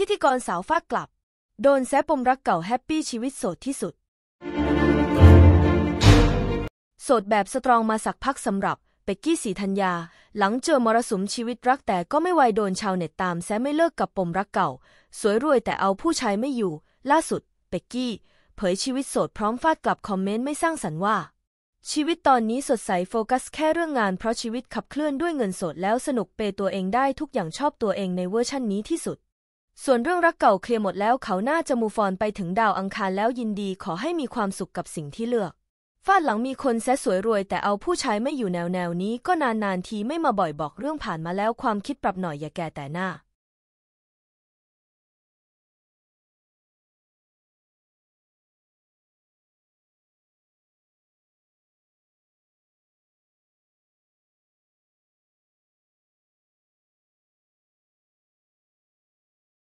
พิธีกรสาวฟากกลับ โดนแซปมรักเก่าแฮปปี้ชีวิตโสดที่สุด โสดแบบสตรองมาสักพักสำหรับเบ็กกี้สีธัญญาหลังเจอมรสุมชีวิตรัก แต่ก็ไม่ไวโดนชาวเน็ตตามแซไม่เลิกกับปมรักเก่า สวยรวยแต่เอาผู้ชายไม่อยู่ ล่าสุดเบ็กกี้เผยชีวิตโสด พร้อมฟาดกลับคอมเมนต์ไม่สร้างสรรค์ว่า ชีวิตตอนนี้สดใสโฟกัสแค่เรื่องงานเพราะชีวิตขับเคลื่อนด้วยเงินสดแล้วสนุกเปตัวเองได้ทุกอย่างชอบตัวเองในเวอร์ชั่นนี้ที่สุดส่วนเรื่องรักเก่าเคลียร์หมดแล้วเขาน่าจะมูฟอนไปถึงดาวอังคารแล้วยินดีขอให้มีความสุขกับสิ่งที่เลือกฟาดหลังมีคนแซะสวยรวย แต่เอาผู้ชายไม่อยู่แนวแนวนี้ ก็นานๆทีไม่มาบ่อยบอกเรื่องผ่านมาแล้วความคิดปรับหน่อยอย่าแก่แต่หน้า